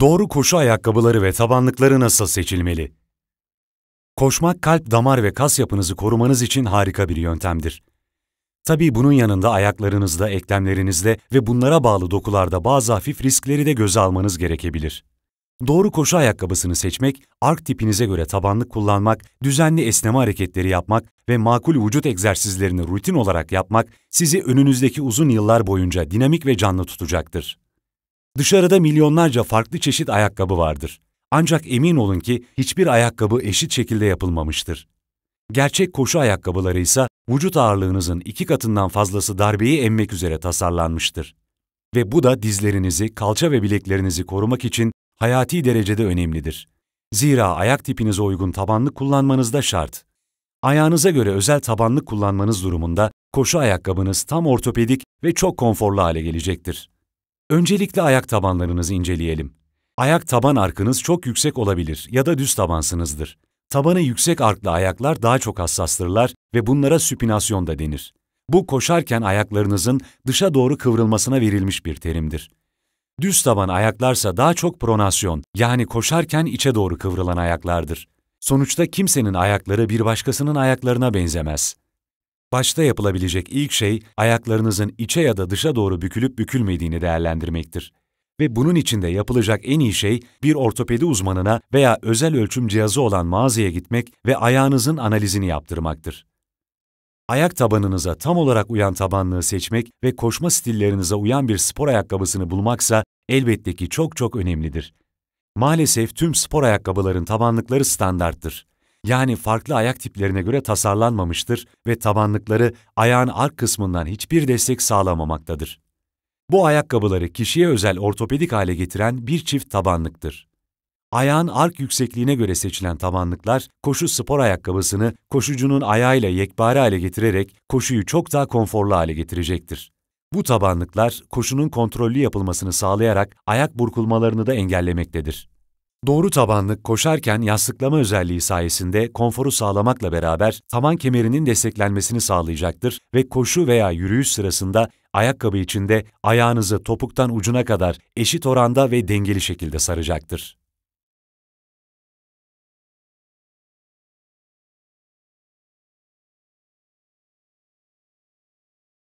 Doğru koşu ayakkabıları ve tabanlıkları nasıl seçilmeli? Koşmak kalp, damar ve kas yapınızı korumanız için harika bir yöntemdir. Tabii bunun yanında ayaklarınızda, eklemlerinizde ve bunlara bağlı dokularda bazı hafif riskleri de göze almanız gerekebilir. Doğru koşu ayakkabısını seçmek, ark tipinize göre tabanlık kullanmak, düzenli esneme hareketleri yapmak ve makul vücut egzersizlerini rutin olarak yapmak sizi önünüzdeki uzun yıllar boyunca dinamik ve canlı tutacaktır. Dışarıda milyonlarca farklı çeşit ayakkabı vardır. Ancak emin olun ki hiçbir ayakkabı eşit şekilde yapılmamıştır. Gerçek koşu ayakkabıları ise vücut ağırlığınızın iki katından fazlası darbeyi emmek üzere tasarlanmıştır. Ve bu da dizlerinizi, kalça ve bileklerinizi korumak için hayati derecede önemlidir. Zira ayak tipinize uygun tabanlık kullanmanız da şart. Ayağınıza göre özel tabanlık kullanmanız durumunda koşu ayakkabınız tam ortopedik ve çok konforlu hale gelecektir. Öncelikle ayak tabanlarınızı inceleyelim. Ayak taban arkınız çok yüksek olabilir ya da düz tabansınızdır. Tabanı yüksek arklı ayaklar daha çok hassastırlar ve bunlara süpinasyon da denir. Bu koşarken ayaklarınızın dışa doğru kıvrılmasına verilmiş bir terimdir. Düz taban ayaklarsa daha çok pronasyon yani koşarken içe doğru kıvrılan ayaklardır. Sonuçta kimsenin ayakları bir başkasının ayaklarına benzemez. Başta yapılabilecek ilk şey ayaklarınızın içe ya da dışa doğru bükülüp bükülmediğini değerlendirmektir. Ve bunun için de yapılacak en iyi şey bir ortopedi uzmanına veya özel ölçüm cihazı olan mağazaya gitmek ve ayağınızın analizini yaptırmaktır. Ayak tabanınıza tam olarak uyan tabanlığı seçmek ve koşma stillerinize uyan bir spor ayakkabısını bulmaksa elbette ki çok çok önemlidir. Maalesef tüm spor ayakkabıların tabanlıkları standarttır yani farklı ayak tiplerine göre tasarlanmamıştır ve tabanlıkları ayağın ark kısmından hiçbir destek sağlamamaktadır. Bu ayakkabıları kişiye özel ortopedik hale getiren bir çift tabanlıktır. Ayağın ark yüksekliğine göre seçilen tabanlıklar, koşu spor ayakkabısını koşucunun ayağıyla yekpare hale getirerek koşuyu çok daha konforlu hale getirecektir. Bu tabanlıklar, koşunun kontrollü yapılmasını sağlayarak ayak burkulmalarını da engellemektedir. Doğru tabanlık koşarken yastıklama özelliği sayesinde konforu sağlamakla beraber taban kemerinin desteklenmesini sağlayacaktır ve koşu veya yürüyüş sırasında ayakkabı içinde ayağınızı topuktan ucuna kadar eşit oranda ve dengeli şekilde saracaktır.